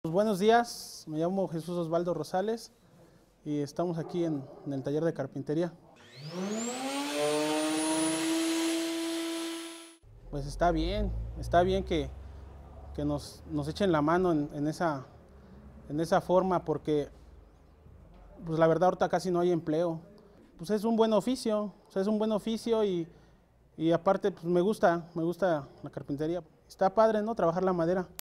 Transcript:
Pues buenos días, me llamo Jesús Osvaldo Rosales y estamos aquí en, el taller de carpintería. Pues está bien, está bien que, nos, echen la mano en, esa, en esa forma porque pues la verdad ahorita casi no hay empleo. Pues es un buen oficio, es un buen oficio y, y aparte pues me gusta, me gusta la carpintería. Está padre, ¿no? Trabajar la madera.